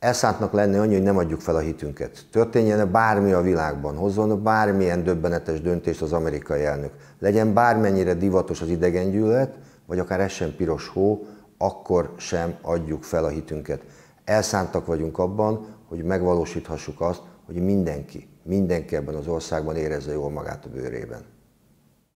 elszántnak lenni annyi, hogy nem adjuk fel a hitünket. Történjen bármi a világban, hozzon bármilyen döbbenetes döntést az amerikai elnök. Legyen bármennyire divatos az idegengyűlölet, vagy akár ez sem piros hó, akkor sem adjuk fel a hitünket. Elszántak vagyunk abban, hogy megvalósíthassuk azt, hogy mindenki, mindenki ebben az országban érezze jól magát a bőrében.